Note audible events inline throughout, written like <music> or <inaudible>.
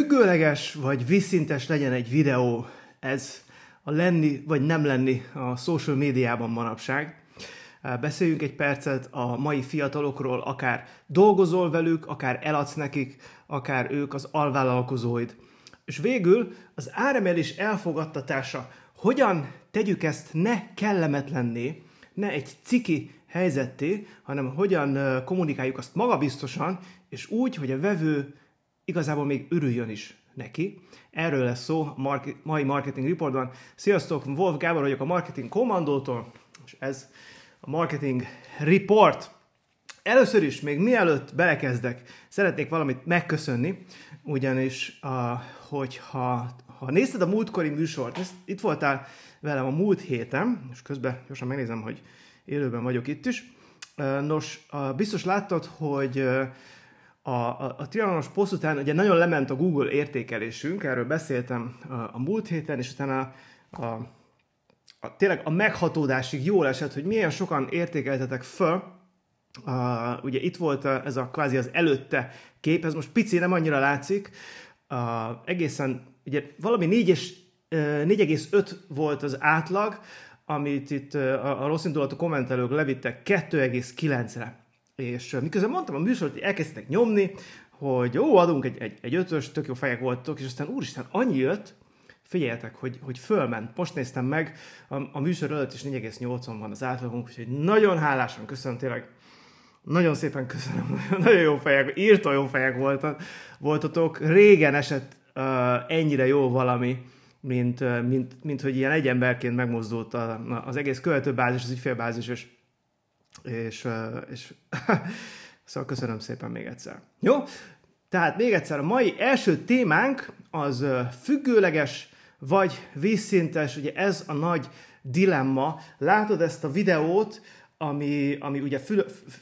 Függőleges vagy visszintes legyen egy videó, ez a lenni vagy nem lenni a social médiában manapság. Beszéljünk egy percet a mai fiatalokról, akár dolgozol velük, akár eladsz nekik, akár ők az alvállalkozóid. És végül az áremelés elfogadtatása. Hogyan tegyük ezt ne kellemetlenné, ne egy ciki helyzetté, hanem hogyan kommunikáljuk azt magabiztosan, és úgy, hogy a vevő igazából még örüljön is neki. Erről lesz szó a market, mai Marketing Reportban. Sziasztok, Wolf Gábor vagyok a Marketing Kommandótól, és ez a Marketing Report. Először is, még mielőtt belekezdek, szeretnék valamit megköszönni, ugyanis a, hogyha ha nézted a múltkori műsort, ezt, itt voltál velem a múlt héten, és közben gyorsan megnézem, hogy élőben vagyok itt is. Nos, biztos láttad, hogy a, a, a Trianonos poszt után ugye nagyon lement a Google értékelésünk, erről beszéltem a, a múlt héten, és utána a, a, a, tényleg a meghatódásig jól esett, hogy milyen sokan értékeltetek föl, Uh, ugye itt volt a, ez a kvázi az előtte kép, ez most pici nem annyira látszik, uh, egészen, ugye valami 4 és, uh, 4,5 volt az átlag, amit itt uh, a, a rossz indulatú kommentelők levittek 2,9-re. És miközben mondtam a műsor hogy elkezdtek nyomni, hogy ó, adunk egy, egy, egy ötös, tök jó fejek voltok, és aztán úristen, annyi jött, figyeljetek, hogy, hogy fölment. Most néztem meg, a, a műsor előtt is 4,8-on van az átlagunk, úgyhogy nagyon hálásan köszönöm tényleg. Nagyon szépen köszönöm, <laughs> nagyon jó fejek, írta jó fejek voltak, voltatok. Régen esett uh, ennyire jó valami, mint, uh, mint, mint, hogy ilyen egy emberként megmozdult a, az egész követőbázis, az ügyfélbázis, és és, és <laughs> szóval köszönöm szépen még egyszer. Jó? Tehát még egyszer, a mai első témánk az függőleges vagy vízszintes, ugye ez a nagy dilemma. Látod ezt a videót, ami, ami ugye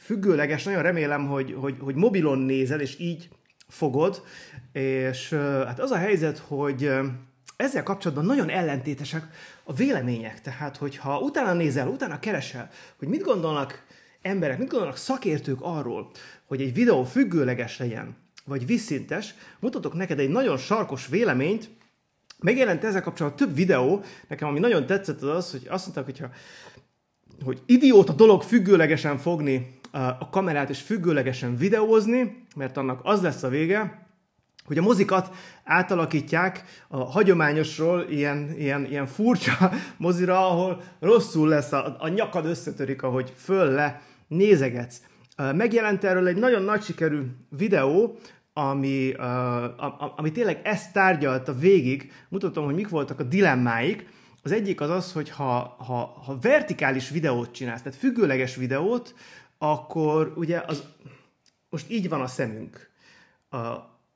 függőleges, nagyon remélem, hogy, hogy, hogy mobilon nézel, és így fogod, és hát az a helyzet, hogy ezzel kapcsolatban nagyon ellentétesek a vélemények. Tehát, hogyha utána nézel, utána keresel, hogy mit gondolnak emberek, mit gondolnak szakértők arról, hogy egy videó függőleges legyen, vagy visszintes, mutatok neked egy nagyon sarkos véleményt, Megjelent ezzel kapcsolatban több videó, nekem ami nagyon tetszett az az, hogy azt mondták, hogyha, hogy idióta dolog függőlegesen fogni a kamerát és függőlegesen videózni, mert annak az lesz a vége, hogy a mozikat átalakítják a hagyományosról ilyen, ilyen, ilyen furcsa <laughs> mozira, ahol rosszul lesz, a, a nyakad összetörik, ahogy föl-le nézegetsz. Megjelent erről egy nagyon nagy sikerű videó, ami, ami tényleg ezt tárgyalta végig, mutatom, hogy mik voltak a dilemmáik. Az egyik az az, hogy ha, ha, ha vertikális videót csinálsz, tehát függőleges videót, akkor ugye az, most így van a szemünk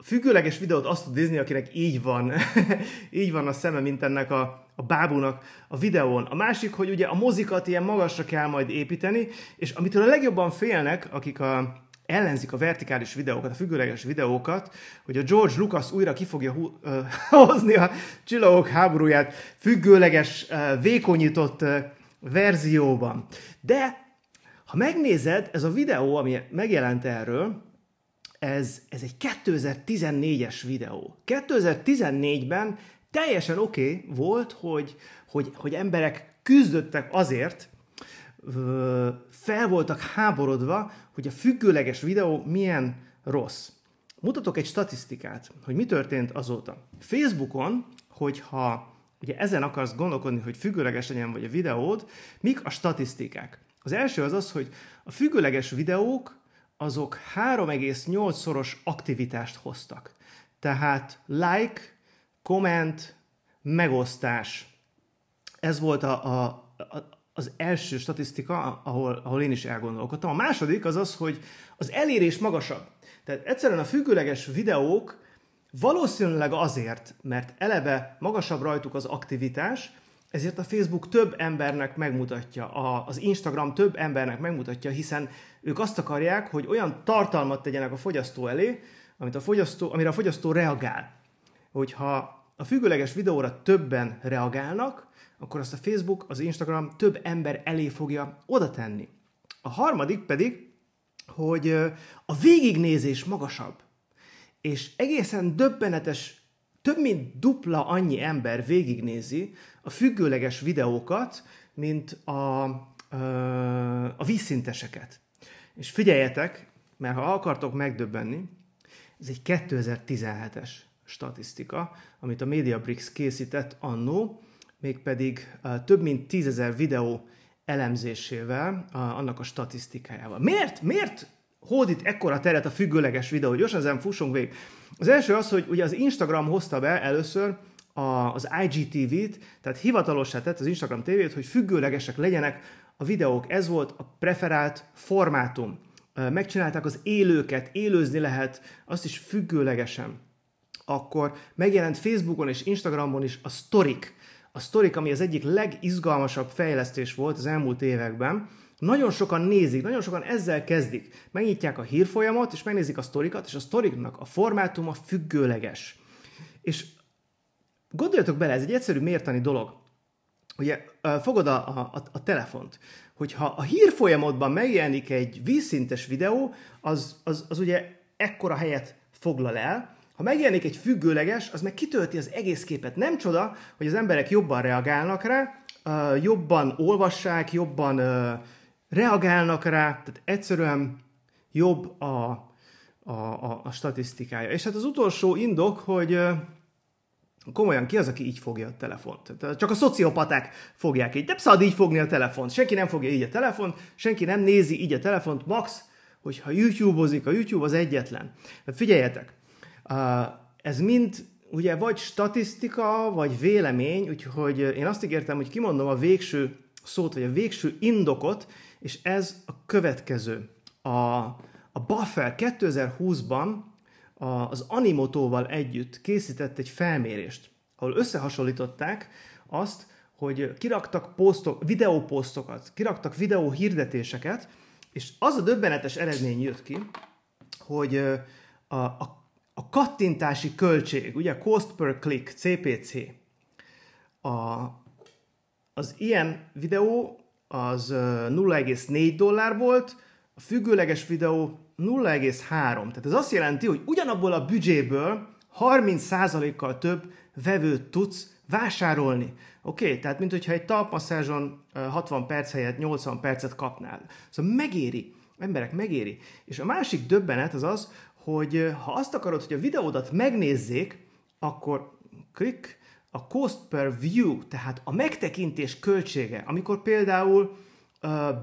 függőleges videót azt tud nézni, akinek így van, <laughs> így van a szeme, mint ennek a, a bábúnak a videón. A másik, hogy ugye a mozikat ilyen magasra kell majd építeni, és amitől a legjobban félnek, akik a, ellenzik a vertikális videókat, a függőleges videókat, hogy a George Lucas újra ki fogja <laughs> hozni a csillagok háborúját függőleges, vékonyított verzióban. De ha megnézed, ez a videó, ami megjelent erről, ez, ez egy 2014-es videó. 2014-ben teljesen oké okay volt, hogy, hogy, hogy emberek küzdöttek azért, fel voltak háborodva, hogy a függőleges videó milyen rossz. Mutatok egy statisztikát, hogy mi történt azóta. Facebookon, hogyha ugye ezen akarsz gondolkodni, hogy függőleges legyen vagy a videód, mik a statisztikák? Az első az az, hogy a függőleges videók azok 3,8-szoros aktivitást hoztak. Tehát like, komment, megosztás. Ez volt a, a, a, az első statisztika, ahol, ahol én is elgondolkodtam. A második az az, hogy az elérés magasabb. Tehát egyszerűen a függőleges videók valószínűleg azért, mert eleve magasabb rajtuk az aktivitás, ezért a Facebook több embernek megmutatja, a, az Instagram több embernek megmutatja, hiszen ők azt akarják, hogy olyan tartalmat tegyenek a fogyasztó elé, amit a fogyasztó, amire a fogyasztó reagál. Hogyha a függőleges videóra többen reagálnak, akkor azt a Facebook, az Instagram több ember elé fogja oda tenni. A harmadik pedig, hogy a végignézés magasabb. És egészen döbbenetes több mint dupla annyi ember végignézi a függőleges videókat, mint a, a vízszinteseket. És figyeljetek, mert ha akartok megdöbbenni, ez egy 2017-es statisztika, amit a MediaBricks készített annó, mégpedig több mint tízezer videó elemzésével, annak a statisztikájával. Miért, miért hódít ekkora teret a függőleges videó, hogy gyorsan ezen fussunk végig. Az első az, hogy ugye az Instagram hozta be először a, az IGTV-t, tehát hivatalossá tett az Instagram TV-t, hogy függőlegesek legyenek a videók. Ez volt a preferált formátum. Megcsinálták az élőket, élőzni lehet, azt is függőlegesen. Akkor megjelent Facebookon és Instagramon is a sztorik. A sztorik, ami az egyik legizgalmasabb fejlesztés volt az elmúlt években, nagyon sokan nézik, nagyon sokan ezzel kezdik. Megnyitják a hírfolyamot, és megnézik a sztorikat, és a sztoriknak a formátuma függőleges. És gondoljatok bele, ez egy egyszerű mértani dolog. Ugye fogod a, a, a, a telefont, hogyha a hírfolyamodban megjelenik egy vízszintes videó, az, az, az ugye ekkora helyet foglal el, ha megjelenik egy függőleges, az meg kitölti az egész képet. Nem csoda, hogy az emberek jobban reagálnak rá, jobban olvassák, jobban reagálnak rá, tehát egyszerűen jobb a, a, a, a statisztikája. És hát az utolsó indok, hogy komolyan ki az, aki így fogja a telefont. Tehát csak a szociopaták fogják így. Nem szabad így fogni a telefont. Senki nem fogja így a telefont, senki nem nézi így a telefont. Max, hogyha YouTube-ozik, a YouTube az egyetlen. Tehát figyeljetek, ez mind ugye vagy statisztika, vagy vélemény, úgyhogy én azt ígértem, hogy kimondom a végső szót, vagy a végső indokot, és ez a következő. A, a Buffer 2020-ban az Animotóval együtt készített egy felmérést, ahol összehasonlították azt, hogy kiraktak posztok, videóposztokat, kiraktak videó hirdetéseket, és az a döbbenetes eredmény jött ki, hogy a, a, a kattintási költség, ugye cost per click, CPC, a, az ilyen videó az 0,4 dollár volt, a függőleges videó 0,3. Tehát ez azt jelenti, hogy ugyanabból a büdzséből 30%-kal több vevőt tudsz vásárolni. Oké, okay, tehát mint hogyha egy talpmasszázson 60 perc helyett 80 percet kapnál. Szóval megéri, emberek, megéri. És a másik döbbenet az az, hogy ha azt akarod, hogy a videódat megnézzék, akkor klik, a cost per view, tehát a megtekintés költsége, amikor például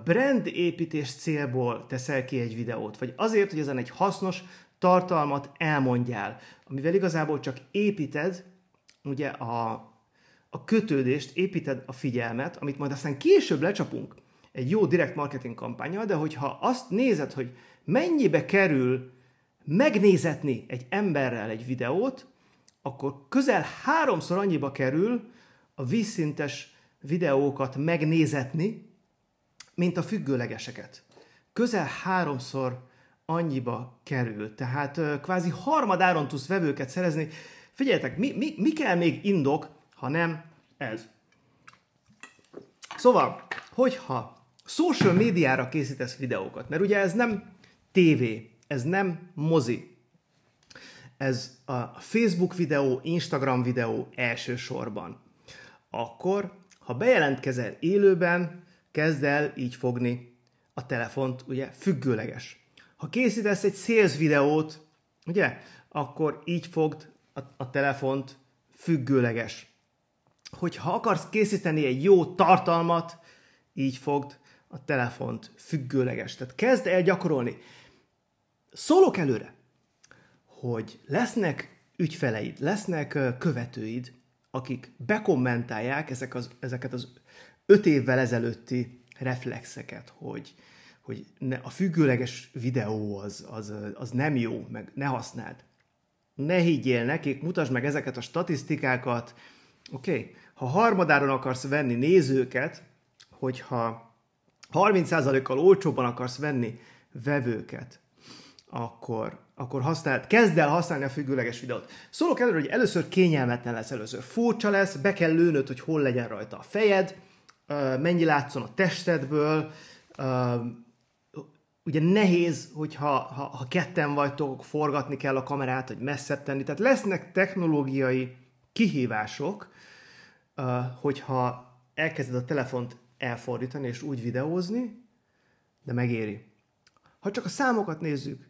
brand építés célból teszel ki egy videót, vagy azért, hogy ezen egy hasznos tartalmat elmondjál, amivel igazából csak építed ugye a, a kötődést, építed a figyelmet, amit majd aztán később lecsapunk egy jó direkt marketing kampányal, de hogyha azt nézed, hogy mennyibe kerül megnézetni egy emberrel egy videót, akkor közel háromszor annyiba kerül a vízszintes videókat megnézetni, mint a függőlegeseket. Közel háromszor annyiba kerül. Tehát kvázi harmadáron tudsz vevőket szerezni. Figyeljetek, mi, mi, mi kell még indok, ha nem ez? Szóval, hogyha social médiára készítesz videókat, mert ugye ez nem tévé, ez nem mozi, ez a Facebook videó, Instagram videó elsősorban. Akkor, ha bejelentkezel élőben, kezd el így fogni a telefont, ugye, függőleges. Ha készítesz egy sales videót, ugye, akkor így fogd a, a telefont függőleges. Hogyha akarsz készíteni egy jó tartalmat, így fogd a telefont függőleges. Tehát kezd el gyakorolni. Szólok előre hogy lesznek ügyfeleid, lesznek követőid, akik bekommentálják ezek az, ezeket az öt évvel ezelőtti reflexeket, hogy, hogy ne, a függőleges videó az, az, az nem jó, meg ne használd. Ne higgyél nekik, mutasd meg ezeket a statisztikákat. Oké, okay. ha harmadáron akarsz venni nézőket, hogyha 30%-kal olcsóban akarsz venni vevőket, akkor akkor használ. kezd el használni a függőleges videót. Szólok előre, hogy először kényelmetlen lesz, először furcsa lesz, be kell lőnöd, hogy hol legyen rajta a fejed, mennyi látszon a testedből, ugye nehéz, hogyha ha, ha ketten vagytok, forgatni kell a kamerát, hogy messzebb tenni, tehát lesznek technológiai kihívások, hogyha elkezded a telefont elfordítani és úgy videózni, de megéri. Ha csak a számokat nézzük,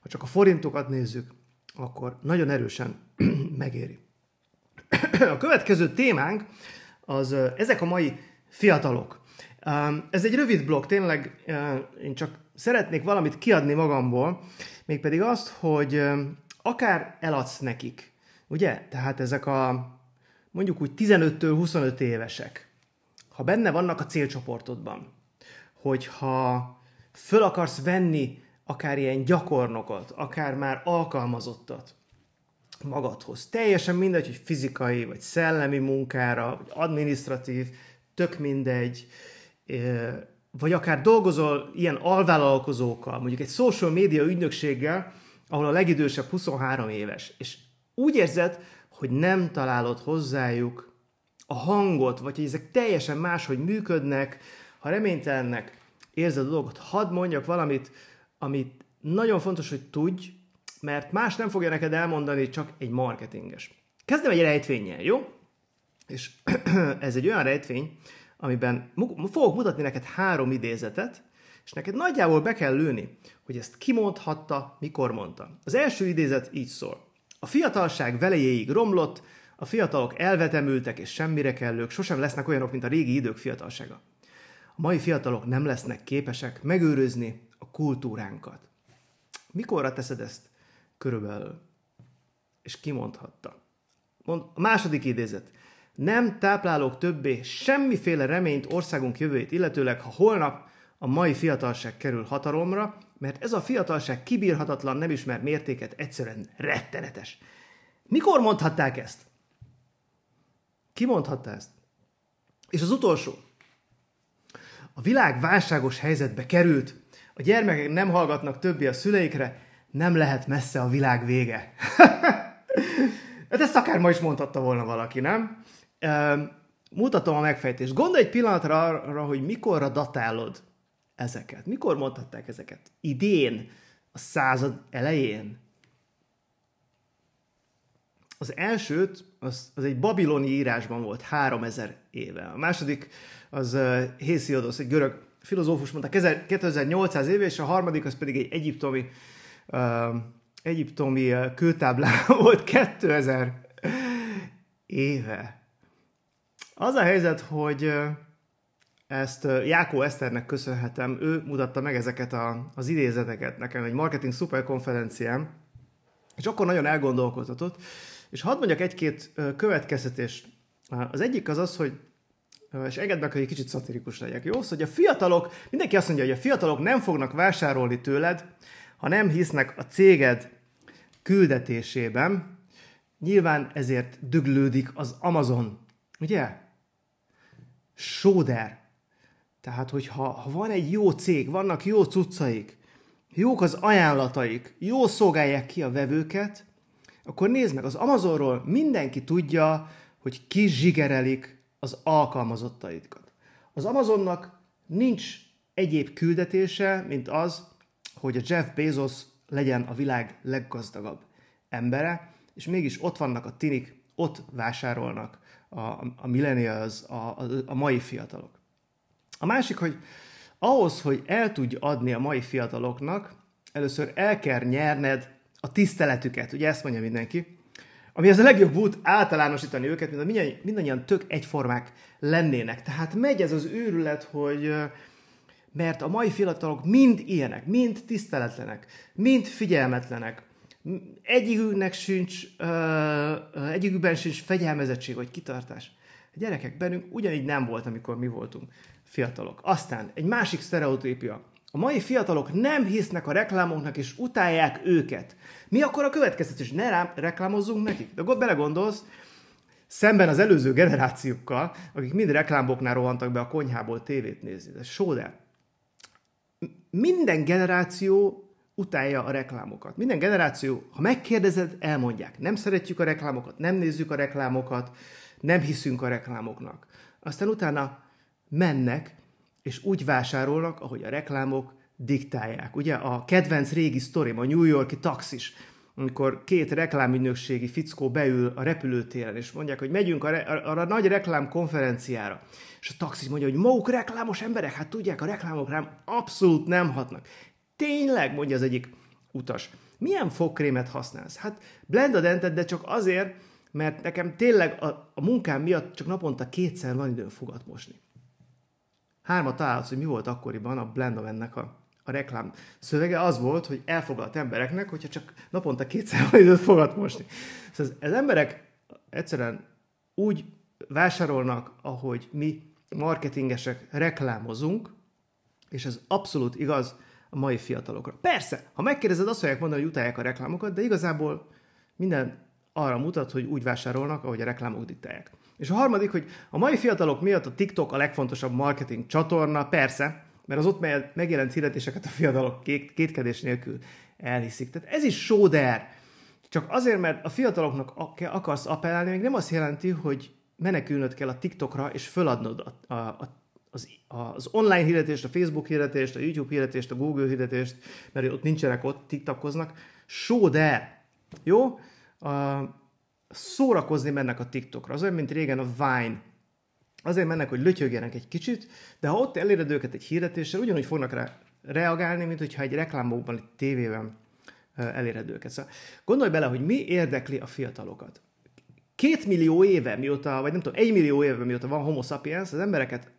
ha csak a forintokat nézzük, akkor nagyon erősen <clears throat> megéri. <clears throat> A következő témánk az ezek a mai fiatalok. Ez egy rövid blog, tényleg én csak szeretnék valamit kiadni magamból, mégpedig azt, hogy akár eladsz nekik, ugye? Tehát ezek a mondjuk úgy 15-től 25 évesek, ha benne vannak a célcsoportodban, hogyha föl akarsz venni akár ilyen gyakornokot, akár már alkalmazottat magadhoz. Teljesen mindegy, hogy fizikai, vagy szellemi munkára, vagy administratív, tök mindegy, vagy akár dolgozol ilyen alvállalkozókkal, mondjuk egy social media ügynökséggel, ahol a legidősebb 23 éves, és úgy érzed, hogy nem találod hozzájuk a hangot, vagy hogy ezek teljesen máshogy működnek, ha reménytelennek érzed a dolgot, hadd mondjak valamit, amit nagyon fontos, hogy tudj, mert más nem fogja neked elmondani, csak egy marketinges. Kezdem egy rejtvényel, jó? És <clears throat> ez egy olyan rejtvény, amiben fogok mutatni neked három idézetet, és neked nagyjából be kell lőni, hogy ezt kimondhatta, mikor mondta. Az első idézet így szól. A fiatalság velejéig romlott, a fiatalok elvetemültek és semmire kellők, sosem lesznek olyanok, mint a régi idők fiatalsága. A mai fiatalok nem lesznek képesek megőrözni a kultúránkat. Mikorra teszed ezt körülbelül? És kimondhatta. Mond, a második idézet. Nem táplálok többé semmiféle reményt országunk jövőjét, illetőleg ha holnap a mai fiatalság kerül hatalomra, mert ez a fiatalság kibírhatatlan, nem ismer mértéket, egyszerűen rettenetes. Mikor mondhatták ezt? Ki mondhatta ezt? És az utolsó. A világ válságos helyzetbe került, a gyermekek nem hallgatnak többé a szüleikre, nem lehet messze a világ vége. <laughs> hát ezt akár ma is mondhatta volna valaki, nem? Mutatom a megfejtést. Gondolj egy pillanatra arra, hogy mikorra datálod ezeket. Mikor mondhatták ezeket? Idén, a század elején. Az elsőt, az, az egy babiloni írásban volt, 3000 éve. A második, az uh, egy görög filozófus mondta, 2800 éve, és a harmadik az pedig egy egyiptomi, um, uh, egyiptomi kőtáblá <laughs> volt 2000 éve. Az a helyzet, hogy uh, ezt uh, Jákó Eszternek köszönhetem, ő mutatta meg ezeket a, az idézeteket nekem egy marketing szuperkonferencián, és akkor nagyon elgondolkodhatott, és hadd mondjak egy-két uh, következtetést. Az egyik az az, hogy és engedd meg, hogy egy kicsit szatirikus legyek, jó? Szóval, hogy a fiatalok, mindenki azt mondja, hogy a fiatalok nem fognak vásárolni tőled, ha nem hisznek a céged küldetésében, Nyilván ezért düglődik az Amazon, ugye? Sóder. Tehát, hogyha ha van egy jó cég, vannak jó cuccaik, jók az ajánlataik, jó szolgálják ki a vevőket, akkor nézd meg, az Amazonról mindenki tudja, hogy ki zsigerelik, az alkalmazottaidkat. Az Amazonnak nincs egyéb küldetése, mint az, hogy a Jeff Bezos legyen a világ leggazdagabb embere, és mégis ott vannak a tinik, ott vásárolnak a, a millennials, a, a, a mai fiatalok. A másik, hogy ahhoz, hogy el tudj adni a mai fiataloknak, először el kell nyerned a tiszteletüket, ugye ezt mondja mindenki, ami az a legjobb út általánosítani őket, mint mindannyian, mindannyian tök egyformák lennének. Tehát megy ez az őrület, hogy mert a mai fiatalok mind ilyenek, mind tiszteletlenek, mind figyelmetlenek, egyiküknek sincs, egyikükben sincs fegyelmezettség vagy kitartás. A gyerekek bennünk ugyanígy nem volt, amikor mi voltunk fiatalok. Aztán egy másik sztereotípia, a mai fiatalok nem hisznek a reklámoknak, és utálják őket. Mi akkor a következtetés? Ne rám reklámozzunk nekik. De akkor belegondolsz, szemben az előző generációkkal, akik mind reklámboknál rohantak be a konyhából tévét nézni. De sóder. Minden generáció utálja a reklámokat. Minden generáció, ha megkérdezed, elmondják. Nem szeretjük a reklámokat, nem nézzük a reklámokat, nem hiszünk a reklámoknak. Aztán utána mennek, és úgy vásárolnak, ahogy a reklámok diktálják. Ugye a kedvenc régi sztorim, a New Yorki taxis, amikor két reklámügynökségi fickó beül a repülőtéren, és mondják, hogy megyünk a, a, a nagy reklámkonferenciára. És a taxis mondja, hogy maguk reklámos emberek, hát tudják, a reklámok rám abszolút nem hatnak. Tényleg, mondja az egyik utas. Milyen fogkrémet használsz? Hát blend a dented, de csak azért, mert nekem tényleg a, a munkám miatt csak naponta kétszer van időm fogat mosni hárma találsz, hogy mi volt akkoriban a Blendovennek a a reklám szövege az volt, hogy elfoglalt embereknek, hogyha csak naponta kétszer időt fogat mosni. Szóval az, az emberek egyszerűen úgy vásárolnak, ahogy mi marketingesek reklámozunk, és ez abszolút igaz a mai fiatalokra. Persze, ha megkérdezed, azt fogják mondani, hogy utálják a reklámokat, de igazából minden arra mutat, hogy úgy vásárolnak, ahogy a reklámok diktálják. És a harmadik, hogy a mai fiatalok miatt a TikTok a legfontosabb marketing csatorna, persze, mert az ott megjelent hirdetéseket a fiatalok két, kétkedés nélkül elhiszik. Tehát ez is sóder. Csak azért, mert a fiataloknak akarsz appellálni, még nem azt jelenti, hogy menekülnöd kell a TikTokra, és föladnod a, a, a, az, a, az online hirdetést, a Facebook hirdetést, a YouTube hirdetést, a Google hirdetést, mert ott nincsenek ott, TikTokoznak. Sóder! Jó? szórakozni mennek a TikTokra, az olyan, mint régen a Vine. Azért mennek, hogy lötyögjenek egy kicsit, de ha ott eléred őket egy hirdetéssel, ugyanúgy fognak rá reagálni, mint hogyha egy reklámokban, egy tévében eléred őket. Szóval gondolj bele, hogy mi érdekli a fiatalokat. Két millió éve mióta, vagy nem tudom, egy millió éve mióta van homo sapiens, az embereket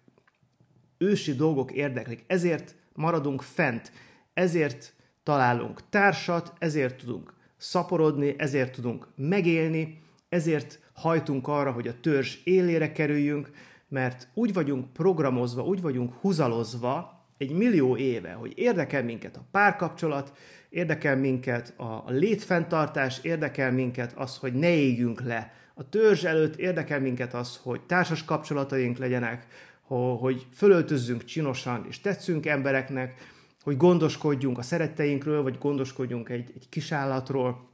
ősi dolgok érdeklik. Ezért maradunk fent, ezért találunk társat, ezért tudunk szaporodni, ezért tudunk megélni, ezért hajtunk arra, hogy a törzs élére kerüljünk, mert úgy vagyunk programozva, úgy vagyunk húzalozva egy millió éve, hogy érdekel minket a párkapcsolat, érdekel minket a létfenntartás, érdekel minket az, hogy ne éljünk le. A törzs előtt érdekel minket az, hogy társas kapcsolataink legyenek, hogy fölöltözzünk csinosan és tetszünk embereknek, hogy gondoskodjunk a szeretteinkről, vagy gondoskodjunk egy, egy kisállatról,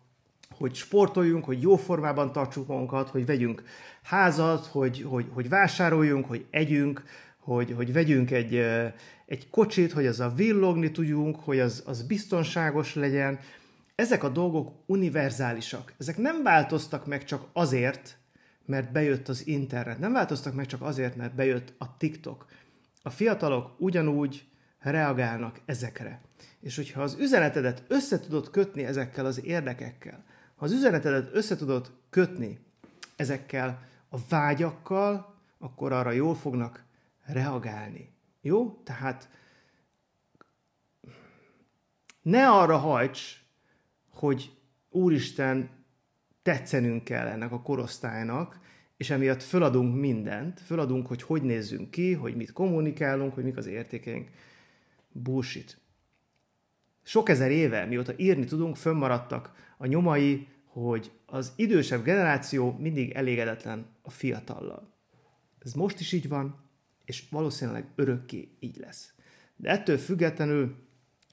hogy sportoljunk, hogy jó formában tartsuk magunkat, hogy vegyünk házat, hogy, hogy, hogy vásároljunk, hogy együnk, hogy, hogy vegyünk egy, egy kocsit, hogy az a villogni tudjunk, hogy az, az biztonságos legyen. Ezek a dolgok univerzálisak. Ezek nem változtak meg csak azért, mert bejött az internet. Nem változtak meg csak azért, mert bejött a TikTok. A fiatalok ugyanúgy reagálnak ezekre. És hogyha az üzenetedet összetudod kötni ezekkel az érdekekkel, ha az üzenetedet összetudod kötni ezekkel a vágyakkal, akkor arra jól fognak reagálni. Jó? Tehát ne arra hajts, hogy Úristen, tetszenünk kell ennek a korosztálynak, és emiatt föladunk mindent, föladunk, hogy hogy nézzünk ki, hogy mit kommunikálunk, hogy mik az értékeink. Bullshit. Sok ezer éve, mióta írni tudunk, fönnmaradtak a nyomai, hogy az idősebb generáció mindig elégedetlen a fiatallal. Ez most is így van, és valószínűleg örökké így lesz. De ettől függetlenül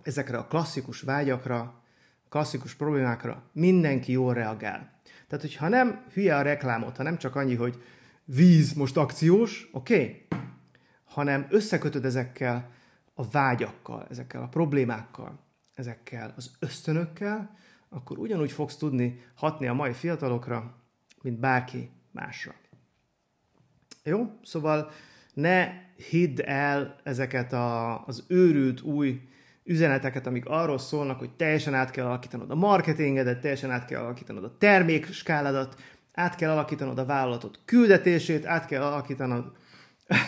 ezekre a klasszikus vágyakra, klasszikus problémákra mindenki jól reagál. Tehát, hogyha nem hülye a reklámot, ha nem csak annyi, hogy víz most akciós, oké, okay, hanem összekötöd ezekkel, a vágyakkal, ezekkel a problémákkal, ezekkel az ösztönökkel, akkor ugyanúgy fogsz tudni hatni a mai fiatalokra, mint bárki másra. Jó? Szóval ne hidd el ezeket a, az őrült új üzeneteket, amik arról szólnak, hogy teljesen át kell alakítanod a marketingedet, teljesen át kell alakítanod a termékskáladat, át kell alakítanod a vállalatod küldetését, át kell alakítanod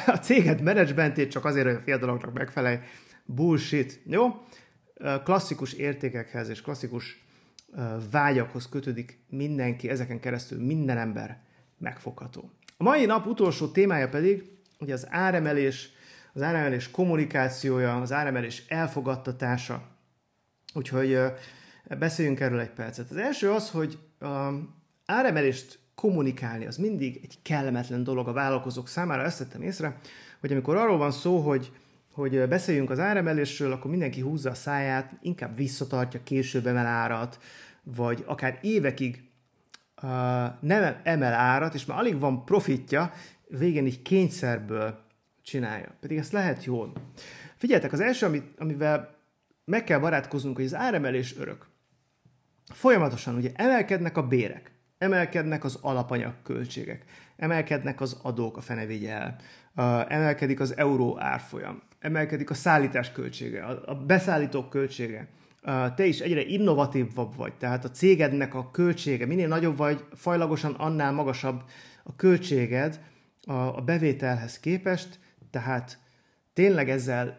a céged menedzsmentét csak azért, hogy a fiataloknak megfelelj. Bullshit, jó? Klasszikus értékekhez és klasszikus vágyakhoz kötődik mindenki, ezeken keresztül minden ember megfogható. A mai nap utolsó témája pedig, hogy az áremelés, az áremelés kommunikációja, az áremelés elfogadtatása. Úgyhogy beszéljünk erről egy percet. Az első az, hogy áremelést kommunikálni az mindig egy kellemetlen dolog a vállalkozók számára. Ezt tettem észre, hogy amikor arról van szó, hogy hogy beszéljünk az áremelésről, akkor mindenki húzza a száját, inkább visszatartja, később emel árat, vagy akár évekig uh, nem emel árat, és már alig van profitja, végén így kényszerből csinálja. Pedig ezt lehet jól. Figyeljetek, az első, amit, amivel meg kell barátkoznunk, hogy az áremelés örök. Folyamatosan ugye emelkednek a bérek. Emelkednek az alapanyagköltségek, emelkednek az adók, a fenevégy el, emelkedik az euró árfolyam, emelkedik a szállítás költsége, a beszállítók költsége. Te is egyre innovatívabb vagy, tehát a cégednek a költsége, minél nagyobb vagy, fajlagosan annál magasabb a költséged a bevételhez képest, tehát tényleg ezzel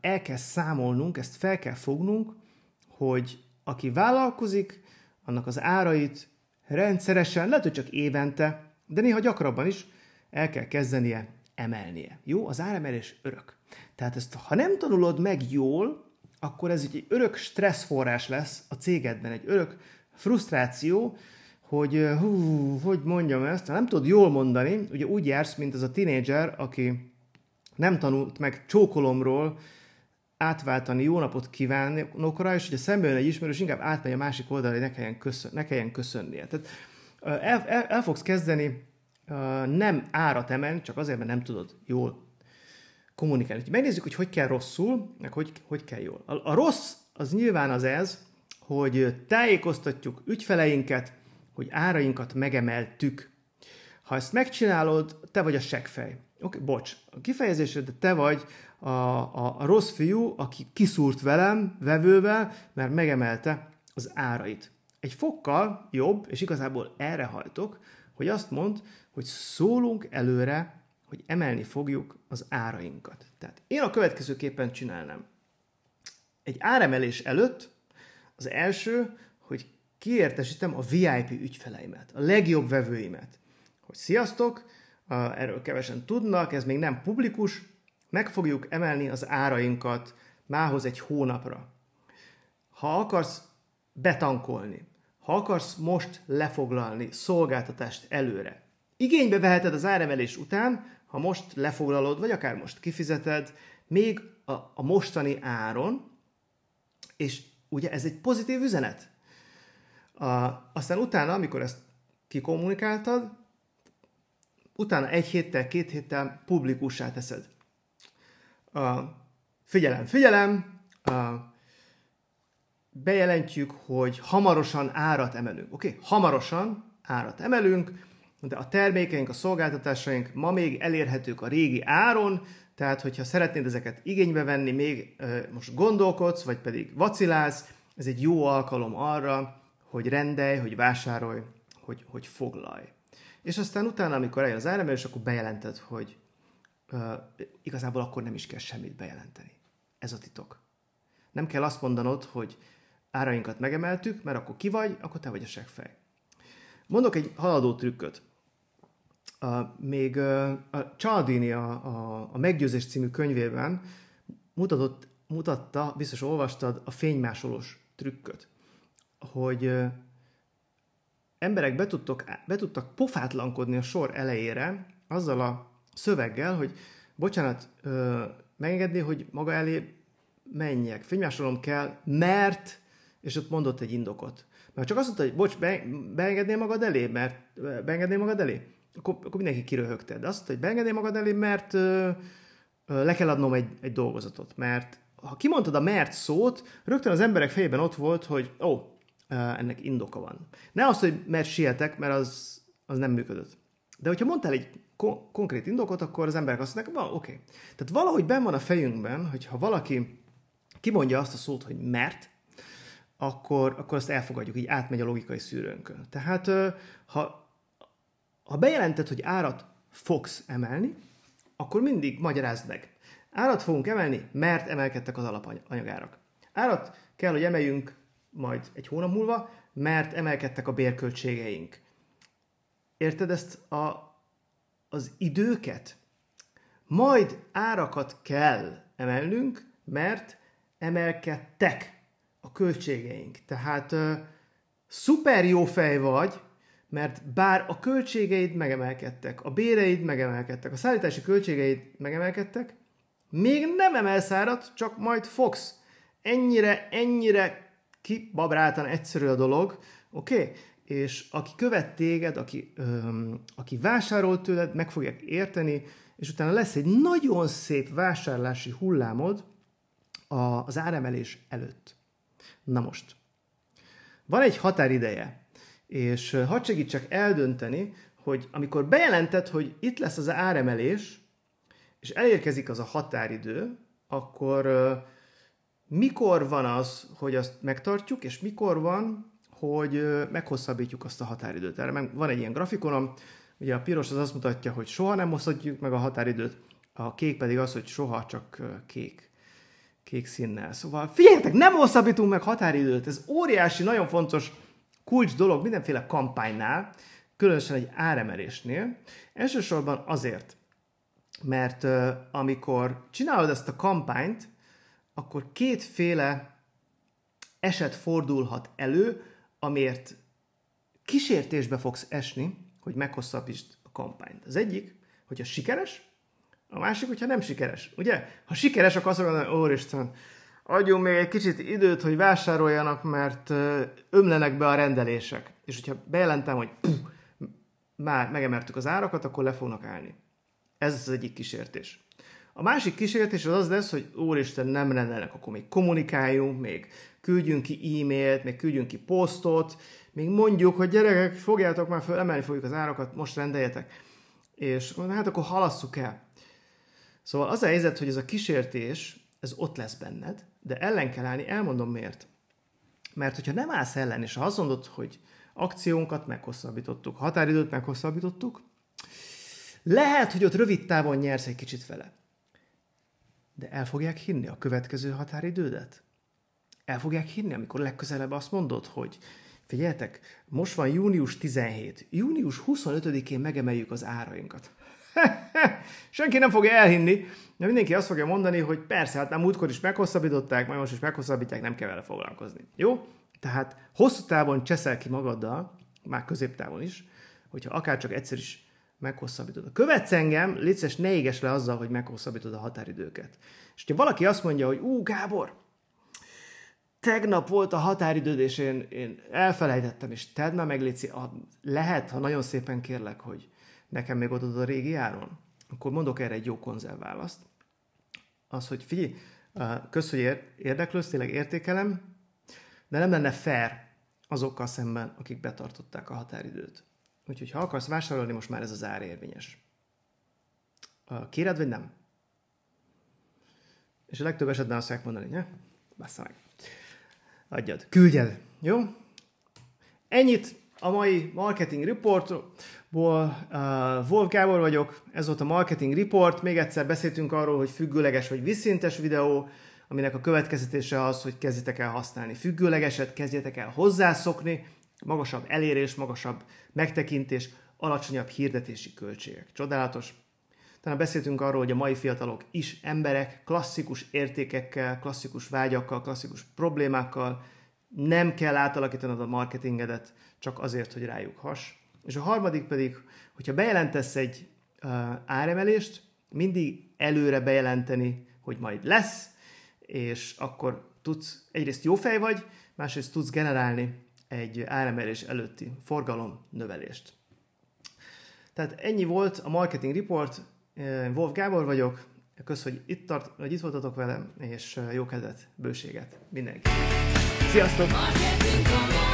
el kell számolnunk, ezt fel kell fognunk, hogy aki vállalkozik, annak az árait rendszeresen, lehet, hogy csak évente, de néha gyakrabban is el kell kezdenie emelnie. Jó, az áremelés örök. Tehát ezt, ha nem tanulod meg jól, akkor ez egy örök stresszforrás lesz a cégedben, egy örök frusztráció, hogy eh, hú, hogy mondjam ezt, nem tudod jól mondani, ugye úgy jársz, mint az a tinédzser, aki nem tanult meg csókolomról, átváltani, jó napot kívánok rá, és hogy a szemben egy ismerős, inkább átmegy a másik oldalra, hogy ne kelljen, köszön, ne kelljen köszönnie. Tehát el, el, el fogsz kezdeni nem árat emelni, csak azért, mert nem tudod jól kommunikálni. Úgyhogy megnézzük, hogy hogy kell rosszul, meg hogy, hogy kell jól. A, a rossz az nyilván az ez, hogy tájékoztatjuk ügyfeleinket, hogy árainkat megemeltük. Ha ezt megcsinálod, te vagy a seggfej. Oké, okay, bocs, a kifejezésed, de te vagy a, a, a rossz fiú, aki kiszúrt velem, vevővel, mert megemelte az árait. Egy fokkal jobb, és igazából erre hajtok, hogy azt mond, hogy szólunk előre, hogy emelni fogjuk az árainkat. Tehát én a következőképpen csinálnám. Egy áremelés előtt az első, hogy kiértesítem a VIP ügyfeleimet, a legjobb vevőimet, hogy sziasztok, erről kevesen tudnak, ez még nem publikus, meg fogjuk emelni az árainkat mához egy hónapra. Ha akarsz betankolni, ha akarsz most lefoglalni szolgáltatást előre, igénybe veheted az áremelés után, ha most lefoglalod, vagy akár most kifizeted, még a, a mostani áron, és ugye ez egy pozitív üzenet. A, aztán utána, amikor ezt kikommunikáltad, utána egy héttel, két héttel publikussá teszed. Uh, figyelem, figyelem! Uh, bejelentjük, hogy hamarosan árat emelünk. Oké, okay? hamarosan árat emelünk, de a termékeink, a szolgáltatásaink ma még elérhetők a régi áron, tehát hogyha szeretnéd ezeket igénybe venni, még uh, most gondolkodsz, vagy pedig vacilálsz, ez egy jó alkalom arra, hogy rendelj, hogy vásárolj, hogy, hogy foglalj. És aztán utána, amikor eljön az áremelés, akkor bejelented, hogy igazából akkor nem is kell semmit bejelenteni. Ez a titok. Nem kell azt mondanod, hogy árainkat megemeltük, mert akkor ki vagy, akkor te vagy a seggfej. Mondok egy haladó trükköt. A, még a Csaldini a, a, a Meggyőzés című könyvében mutatott, mutatta, biztos olvastad, a fénymásolós trükköt, hogy emberek be, tudtok, be tudtak pofátlankodni a sor elejére azzal a szöveggel, hogy bocsánat, ö, megengedné, hogy maga elé menjek, fénymásolom kell, mert, és ott mondott egy indokot. Mert csak azt mondta, hogy bocs, be, magad elé, mert beengedné magad elé? Akkor, akkor mindenki kiröhögte. De azt mondta, hogy beengedné magad elé, mert ö, ö, le kell adnom egy, egy dolgozatot. Mert ha kimondtad a mert szót, rögtön az emberek fejében ott volt, hogy ó, ennek indoka van. Ne azt, hogy mert sietek, mert az, az nem működött. De hogyha mondtál egy ko- konkrét indokot, akkor az emberek azt mondják, oké. Okay. Tehát valahogy benn van a fejünkben, hogy ha valaki kimondja azt a szót, hogy mert, akkor, akkor azt elfogadjuk, így átmegy a logikai szűrőnkön. Tehát ha, ha bejelented, hogy árat fogsz emelni, akkor mindig magyarázd meg. Árat fogunk emelni, mert emelkedtek az alapanyagárak. Árat kell, hogy emeljünk majd egy hónap múlva, mert emelkedtek a bérköltségeink. Érted ezt a, az időket? Majd árakat kell emelnünk, mert emelkedtek a költségeink. Tehát ö, szuper jó fej vagy, mert bár a költségeid megemelkedtek, a béreid megemelkedtek, a szállítási költségeid megemelkedtek, még nem emelsz árat, csak majd fogsz. Ennyire, ennyire kibabráltan egyszerű a dolog, oké? Okay? és aki követ téged, aki, öm, aki vásárol tőled, meg fogják érteni, és utána lesz egy nagyon szép vásárlási hullámod a, az áremelés előtt. Na most, van egy határideje, és hadd segítsek eldönteni, hogy amikor bejelented, hogy itt lesz az áremelés, és elérkezik az a határidő, akkor mikor van az, hogy azt megtartjuk, és mikor van, hogy meghosszabbítjuk azt a határidőt. Erre meg van egy ilyen grafikonom, ugye a piros az azt mutatja, hogy soha nem hosszabbítjuk meg a határidőt, a kék pedig az, hogy soha csak kék kék színnel. Szóval figyeljetek, nem hosszabbítunk meg határidőt, ez óriási, nagyon fontos kulcs dolog mindenféle kampánynál, különösen egy áremelésnél. Elsősorban azért, mert uh, amikor csinálod ezt a kampányt, akkor kétféle eset fordulhat elő, amért kísértésbe fogsz esni, hogy meghosszabbítsd a kampányt. Az egyik, hogyha sikeres, a másik, hogyha nem sikeres. Ugye? Ha sikeres, akkor azt mondod, hogy Isten, adjunk még egy kicsit időt, hogy vásároljanak, mert ömlenek be a rendelések. És hogyha bejelentem, hogy puh, már megemertük az árakat, akkor le fognak állni. Ez az egyik kísértés. A másik kísérletés az az lesz, hogy úristen, nem rendelnek, akkor még kommunikáljunk, még küldjünk ki e-mailt, még küldjünk ki posztot, még mondjuk, hogy gyerekek, fogjátok már föl, emelni fogjuk az árakat, most rendeljetek. És hát akkor halasszuk el. Szóval az a helyzet, hogy ez a kísértés, ez ott lesz benned, de ellen kell állni, elmondom miért. Mert hogyha nem állsz ellen, és ha azt mondod, hogy akciónkat meghosszabbítottuk, határidőt meghosszabbítottuk, lehet, hogy ott rövid távon nyersz egy kicsit vele. De el fogják hinni a következő határidődet? El fogják hinni, amikor legközelebb azt mondod, hogy figyeljetek, most van június 17, június 25-én megemeljük az árainkat. <laughs> Senki nem fogja elhinni, de mindenki azt fogja mondani, hogy persze, hát már múltkor is meghosszabbították, majd most is meghosszabbítják, nem kell vele foglalkozni. Jó? Tehát hosszú távon cseszel ki magaddal, már középtávon is, hogyha akár csak egyszer is meghosszabbítod. A követsz engem, létszes ne éges le azzal, hogy meghosszabbítod a határidőket. És ha valaki azt mondja, hogy ú, Gábor, tegnap volt a határidőd, és én, én elfelejtettem, és tedd már meg, Léci, a, lehet, ha nagyon szépen kérlek, hogy nekem még odaadod a régi áron, akkor mondok erre egy jó konzerv választ. Az, hogy figyelj, kösz, hogy érdeklősz, tényleg értékelem, de nem lenne fair azokkal szemben, akik betartották a határidőt. Úgyhogy ha akarsz vásárolni, most már ez az ár érvényes. Kéred, vagy nem? És a legtöbb esetben azt mondani, ne? Bassza meg. Adjad. Küldjed. Jó? Ennyit a mai Marketing Reportból. Uh, Wolf Gábor vagyok, ez volt a Marketing Report. Még egyszer beszéltünk arról, hogy függőleges vagy visszintes videó, aminek a következtetése az, hogy kezdjetek el használni függőlegeset, kezdjetek el hozzászokni, magasabb elérés, magasabb megtekintés, alacsonyabb hirdetési költségek. Csodálatos. Talán beszéltünk arról, hogy a mai fiatalok is emberek, klasszikus értékekkel, klasszikus vágyakkal, klasszikus problémákkal, nem kell átalakítanod a marketingedet csak azért, hogy rájuk has. És a harmadik pedig, hogyha bejelentesz egy uh, áremelést, mindig előre bejelenteni, hogy majd lesz, és akkor tudsz, egyrészt jó fej vagy, másrészt tudsz generálni egy áremelés előtti forgalom növelést. Tehát ennyi volt a Marketing Report, Wolf Gábor vagyok, kösz, hogy itt, tart, hogy itt voltatok velem, és jó kedvet, bőséget mindenki. Sziasztok! Marketing